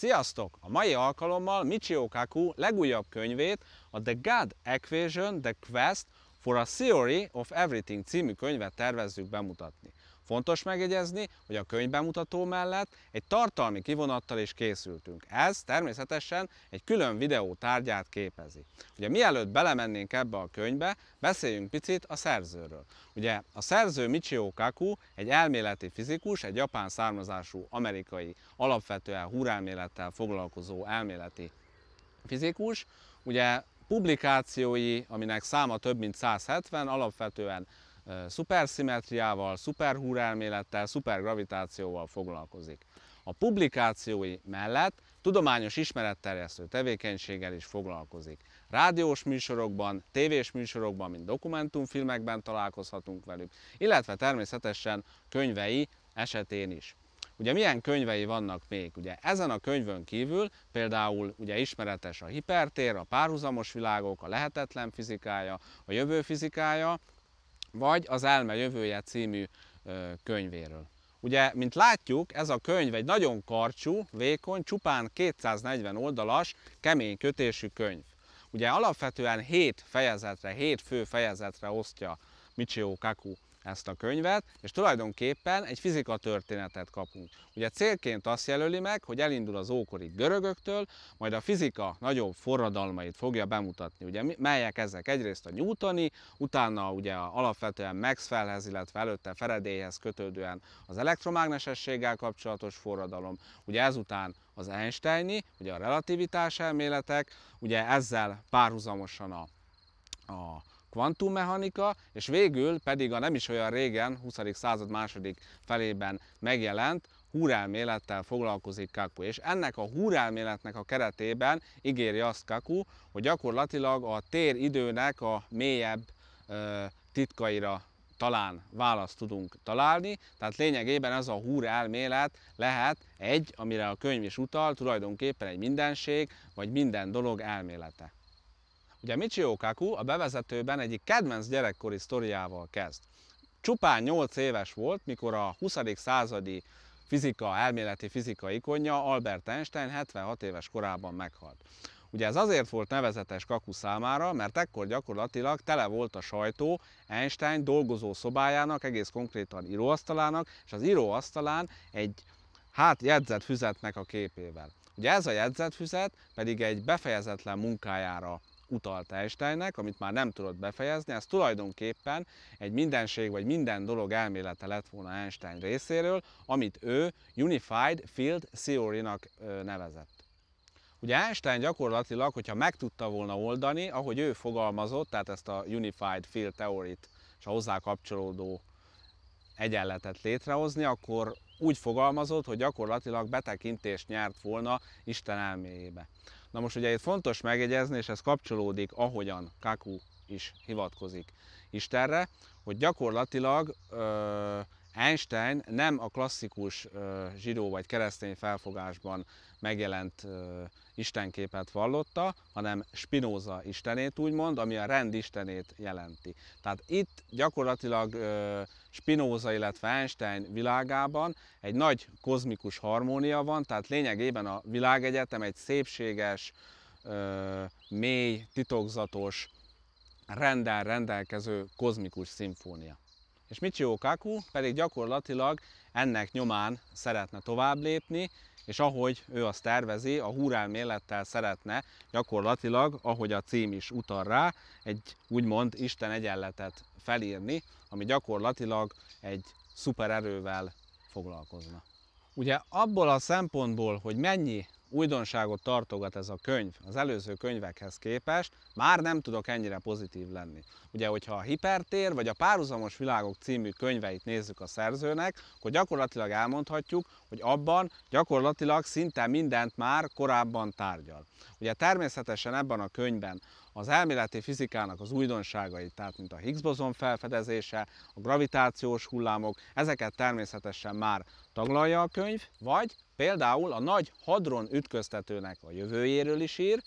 Sziasztok! A mai alkalommal Michio Kaku legújabb könyvét, a The God Equation, The Quest for a Theory of Everything című könyvet tervezzük bemutatni. Fontos megjegyezni, hogy a könyvbemutató mellett egy tartalmi kivonattal is készültünk. Ez természetesen egy külön videó tárgyát képezi. Ugye mielőtt belemennénk ebbe a könyvbe, beszéljünk picit a szerzőről. Ugye a szerző Michio Kaku egy elméleti fizikus, egy japán származású amerikai alapvetően húrelmélettel foglalkozó elméleti fizikus. Ugye publikációi, aminek száma több mint 170, alapvetően szuperszimetriával, szuperhúrelmélettel, szupergravitációval foglalkozik. A publikációi mellett tudományos ismeretterjesztő tevékenységgel is foglalkozik. Rádiós műsorokban, tévés műsorokban, mint dokumentumfilmekben találkozhatunk velük, illetve természetesen könyvei esetén is. Ugye milyen könyvei vannak még? Ugye ezen a könyvön kívül például ugye ismeretes a hipertér, a párhuzamos világok, a lehetetlen fizikája, a jövő fizikája, vagy az Elme jövője című könyvéről. Ugye, mint látjuk, ez a könyv egy nagyon karcsú, vékony, csupán 240 oldalas, kemény kötésű könyv. Ugye alapvetően 7 fejezetre, 7 fő fejezetre osztja Michio Kaku ezt a könyvet, és tulajdonképpen egy fizika történetet kapunk. Ugye célként azt jelöli meg, hogy elindul az ókori görögöktől, majd a fizika nagyobb forradalmait fogja bemutatni. Ugye melyek ezek? Egyrészt a newtoni, utána ugye alapvetően Maxwellhez, illetve előtte Feredéhez kötődően az elektromágnesességgel kapcsolatos forradalom. Ugye ezután az Einsteini, ugye a relativitás elméletek, ugye ezzel párhuzamosan a a kvantummechanika, és végül pedig a nem is olyan régen, 20. század második felében megjelent húrelmélettel foglalkozik Kaku, és ennek a húrelméletnek a keretében ígéri azt Kaku, hogy gyakorlatilag a tér-időnek a mélyebb ö, titkaira talán választ tudunk találni, tehát lényegében ez a húr elmélet lehet egy, amire a könyv is utal, tulajdonképpen egy mindenség, vagy minden dolog elmélete. Ugye Michio Kaku a bevezetőben egyik kedvenc gyerekkori sztoriával kezd. Csupán 8 éves volt, mikor a 20. századi fizika, elméleti fizika ikonja Albert Einstein 76 éves korában meghalt. Ugye ez azért volt nevezetes Kaku számára, mert ekkor gyakorlatilag tele volt a sajtó Einstein dolgozó szobájának, egész konkrétan íróasztalának, és az íróasztalán egy hát jegyzetfüzetnek a képével. Ugye ez a jegyzetfüzet pedig egy befejezetlen munkájára utalt Einsteinnek, amit már nem tudott befejezni, ez tulajdonképpen egy mindenség vagy minden dolog elmélete lett volna Einstein részéről, amit ő Unified Field Theory-nak nevezett. Ugye Einstein gyakorlatilag, hogyha meg tudta volna oldani, ahogy ő fogalmazott, tehát ezt a Unified Field Theory-t és a hozzá kapcsolódó egyenletet létrehozni, akkor úgy fogalmazott, hogy gyakorlatilag betekintést nyert volna Isten elméjébe. Na most ugye itt fontos megjegyezni, és ez kapcsolódik, ahogyan Kaku is hivatkozik Istenre, hogy gyakorlatilag ö, Einstein nem a klasszikus zsidó vagy keresztény felfogásban megjelent istenképet vallotta, hanem Spinoza istenét úgymond, ami a rend istenét jelenti. Tehát itt gyakorlatilag Spinoza, illetve Einstein világában egy nagy kozmikus harmónia van, tehát lényegében a világegyetem egy szépséges, mély, titokzatos, rendel rendelkező kozmikus szimfónia. És Michio Kaku pedig gyakorlatilag ennek nyomán szeretne tovább lépni, és ahogy ő azt tervezi, a húrelmélettel szeretne gyakorlatilag, ahogy a cím is utal rá, egy úgymond Isten egyenletet felírni, ami gyakorlatilag egy szupererővel foglalkozna. Ugye abból a szempontból, hogy mennyi újdonságot tartogat ez a könyv az előző könyvekhez képest, már nem tudok ennyire pozitív lenni. Ugye, hogyha a Hipertér vagy a Párhuzamos Világok című könyveit nézzük a szerzőnek, akkor gyakorlatilag elmondhatjuk, hogy abban gyakorlatilag szinte mindent már korábban tárgyal. Ugye természetesen ebben a könyvben az elméleti fizikának az újdonságai, tehát mint a Higgs bozon felfedezése, a gravitációs hullámok, ezeket természetesen már taglalja a könyv, vagy Például a nagy hadron ütköztetőnek a jövőjéről is ír,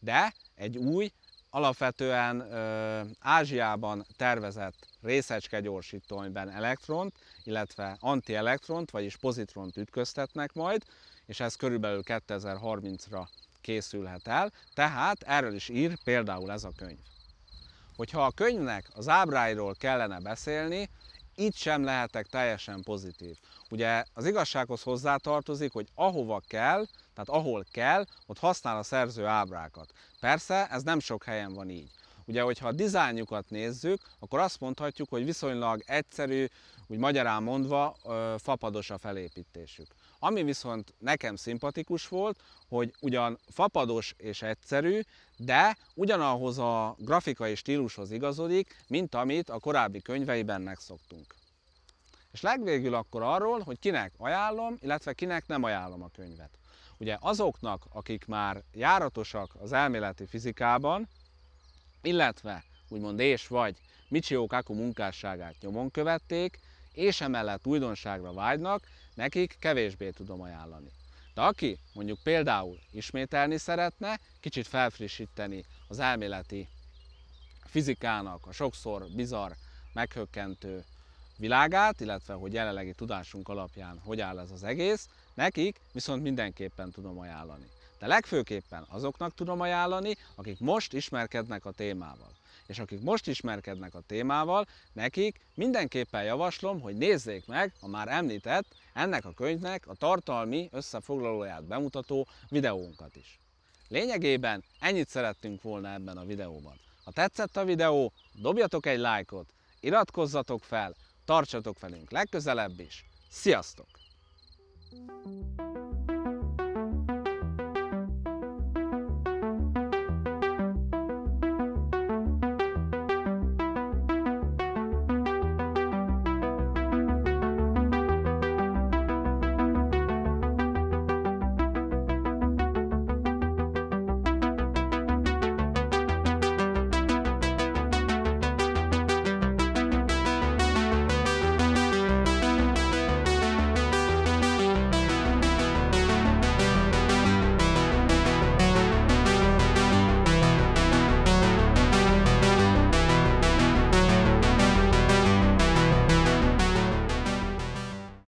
de egy új, alapvetően ö, Ázsiában tervezett részecskegyorsítónyben elektront, illetve antielektront, vagyis pozitront ütköztetnek majd, és ez körülbelül 2030-ra készülhet el, tehát erről is ír például ez a könyv. Hogyha a könyvnek az ábráiról kellene beszélni, itt sem lehetek teljesen pozitív. Ugye az igazsághoz hozzátartozik, hogy ahova kell, tehát ahol kell, ott használ a szerző ábrákat. Persze, ez nem sok helyen van így. Ugye, hogyha a dizájnjukat nézzük, akkor azt mondhatjuk, hogy viszonylag egyszerű, úgy magyarán mondva, fapados a felépítésük. Ami viszont nekem szimpatikus volt, hogy ugyan fapados és egyszerű, de ugyanahhoz a grafikai stílushoz igazodik, mint amit a korábbi könyveiben megszoktunk. És legvégül akkor arról, hogy kinek ajánlom, illetve kinek nem ajánlom a könyvet. Ugye azoknak, akik már járatosak az elméleti fizikában, illetve úgymond és vagy Michio Kaku munkásságát nyomon követték, és emellett újdonságra vágynak, nekik kevésbé tudom ajánlani. De aki mondjuk például ismételni szeretne, kicsit felfrissíteni az elméleti fizikának a sokszor bizarr, meghökkentő világát, illetve hogy jelenlegi tudásunk alapján hogy áll ez az egész, nekik viszont mindenképpen tudom ajánlani. De legfőképpen azoknak tudom ajánlani, akik most ismerkednek a témával és akik most ismerkednek a témával, nekik mindenképpen javaslom, hogy nézzék meg a már említett, ennek a könyvnek a tartalmi összefoglalóját bemutató videónkat is. Lényegében ennyit szerettünk volna ebben a videóban. Ha tetszett a videó, dobjatok egy lájkot, iratkozzatok fel, tartsatok velünk legközelebb is. Sziasztok! thank you